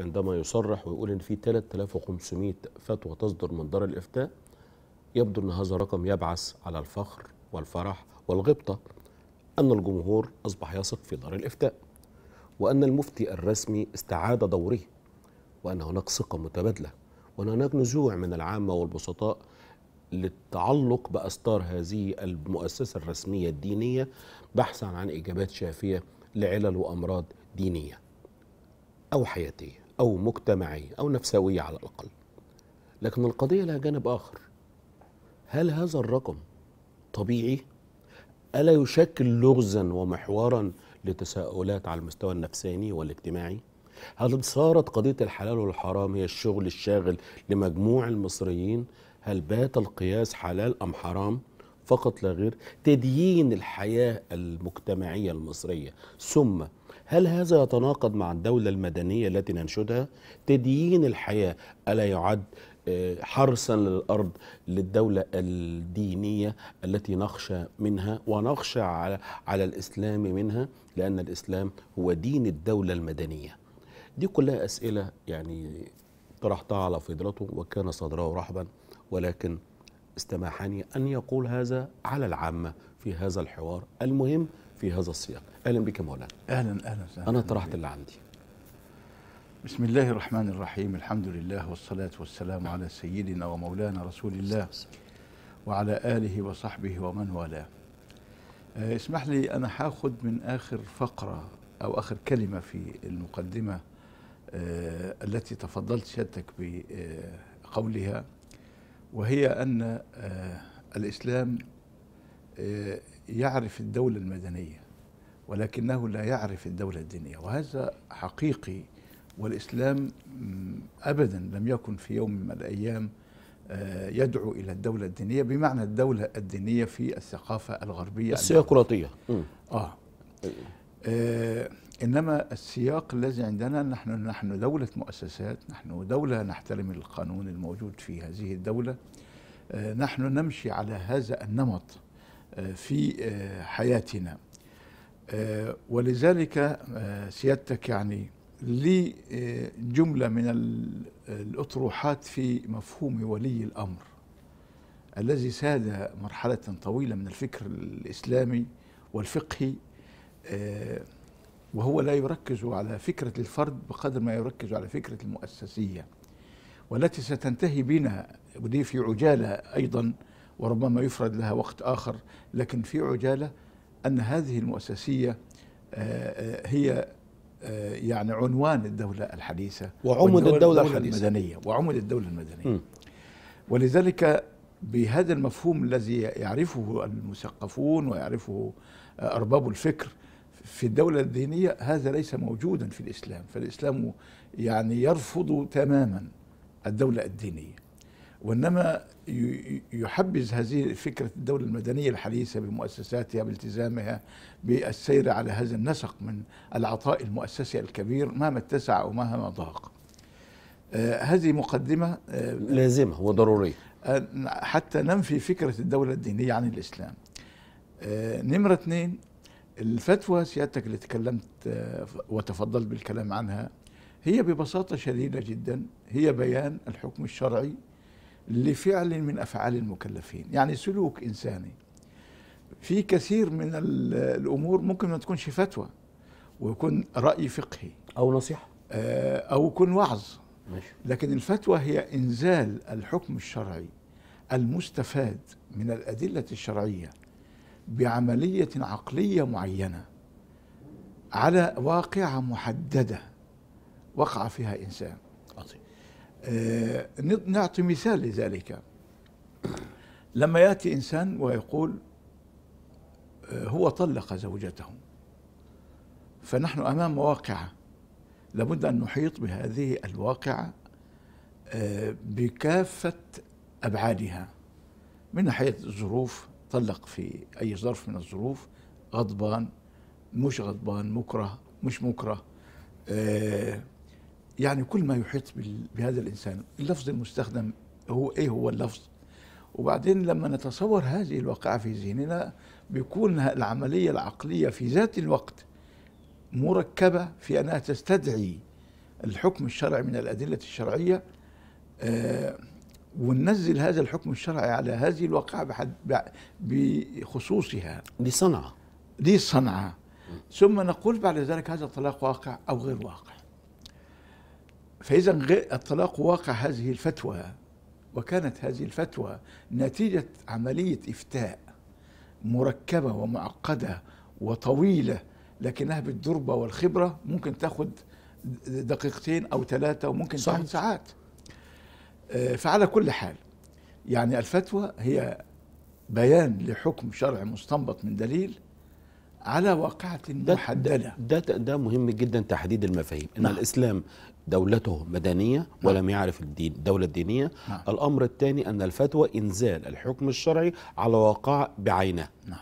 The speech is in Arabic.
عندما يصرح ويقول ان في 3500 فتوى تصدر من دار الافتاء يبدو ان هذا الرقم يبعث على الفخر والفرح والغبطه ان الجمهور اصبح يثق في دار الافتاء وان المفتي الرسمي استعاد دوره وان هناك ثقه متبادله وان هناك نزوع من العامه والبسطاء للتعلق باستار هذه المؤسسه الرسميه الدينيه بحثا عن اجابات شافيه لعلل وامراض دينيه او حياتيه أو مجتمعية أو نفسوية على الأقل لكن القضية لها جانب آخر هل هذا الرقم طبيعي؟ ألا يشكل لغزا ومحورا لتساؤلات على المستوى النفساني والاجتماعي؟ هل صارت قضية الحلال والحرام هي الشغل الشاغل لمجموع المصريين؟ هل بات القياس حلال أم حرام؟ فقط لا غير تدين الحياة المجتمعية المصرية ثم هل هذا يتناقض مع الدولة المدنية التي ننشدها تدين الحياة ألا يعد آه، حرسا للارض للدوله الدينيه التي نخشى منها ونخشى على, على الاسلام منها لان الاسلام هو دين الدوله المدنيه. دي كلها اسئله يعني طرحتها على فضلته وكان صدره رحبا ولكن استماحني أن يقول هذا على العامة في هذا الحوار المهم في هذا السياق أهلا بك مولانا أهلا أهلا, أهلا أنا طرحت اللي عندي بسم الله الرحمن الرحيم الحمد لله والصلاة والسلام على سيدنا ومولانا رسول الله وعلى آله وصحبه ومن والاه آه، اسمح لي أنا حاخد من آخر فقرة أو آخر كلمة في المقدمة آه، التي تفضلت سيادتك بقولها وهي أن آه، الإسلام آه، يعرف الدولة المدنية ولكنه لا يعرف الدولة الدينية وهذا حقيقي والإسلام أبدا لم يكن في يوم من الأيام آه، يدعو إلى الدولة الدينية بمعنى الدولة الدينية في الثقافة الغربية السيقراطية آه آه، انما السياق الذي عندنا نحن نحن دوله مؤسسات نحن دوله نحترم القانون الموجود في هذه الدوله آه، نحن نمشي على هذا النمط آه، في حياتنا ولذلك سيادتك يعني لي جمله من الاطروحات في مفهوم ولي الامر الذي ساد مرحله طويله من الفكر الاسلامي والفقهي آه، وهو لا يركز على فكرة الفرد بقدر ما يركز على فكرة المؤسسية والتي ستنتهي بنا ودي في عجالة أيضا وربما يفرد لها وقت آخر لكن في عجالة أن هذه المؤسسية آه، آه، هي يعني عنوان الدولة الحديثة وعمد الدولة الحديثة المدنية وعمد الدولة المدنية ولذلك بهذا المفهوم الذي يعرفه المثقفون ويعرفه أرباب الفكر في الدولة الدينية هذا ليس موجودا في الإسلام فالإسلام يعني يرفض تماما الدولة الدينية وإنما يحبز هذه فكرة الدولة المدنية الحديثة بمؤسساتها بالتزامها بالسير على هذا النسق من العطاء المؤسسي الكبير مهما اتسع ومهما ضاق آه، هذه مقدمة آه، لازمة وضرورية آه، حتى ننفي فكرة الدولة الدينية عن الإسلام نمرة اثنين الفتوى سيادتك اللي تكلمت آه، وتفضلت بالكلام عنها هي ببساطة شديدة جدا هي بيان الحكم الشرعي لفعل من أفعال المكلفين يعني سلوك إنساني في كثير من الأمور ممكن ما تكونش فتوى ويكون رأي فقهي أو نصيحة آه، أو يكون وعظ ماشي. لكن الفتوى هي إنزال الحكم الشرعي المستفاد من الأدلة الشرعية بعملية عقلية معينة على واقعة محددة وقع فيها إنسان عظيم آه نعطي مثال لذلك لما يأتي إنسان ويقول آه هو طلق زوجته فنحن أمام واقعة لابد أن نحيط بهذه الواقعة آه بكافة أبعادها من ناحية الظروف طلق في أي ظرف من الظروف غضبان مش غضبان مكره مش مكره آه، يعني كل ما يحيط بهذا الإنسان اللفظ المستخدم هو إيه هو اللفظ وبعدين لما نتصور هذه الواقعة في ذهننا بيكون العملية العقلية في ذات الوقت مركبة في أنها تستدعي الحكم الشرعي من الأدلة الشرعية آه، وننزل هذا الحكم الشرعي على هذه الواقعة بحد بخصوصها دي صنعة دي صنعة ثم نقول بعد ذلك هذا الطلاق واقع أو غير واقع فإذا الطلاق واقع هذه الفتوى وكانت هذه الفتوى نتيجة عملية إفتاء مركبة ومعقدة وطويلة لكنها بالدربة والخبرة ممكن تاخد دقيقتين أو ثلاثة وممكن صحيح. تاخد ساعات آه، فعلى كل حال يعني الفتوى هي بيان لحكم شرعي مستنبط من دليل على واقعة محددة ده, ده, ده مهم جدا تحديد المفاهيم إن نعم. الإسلام دولته مدنية نعم. ولم يعرف الدين الدولة الدينية نعم. الأمر الثاني أن الفتوى إنزال الحكم الشرعي على واقع بعينه نعم.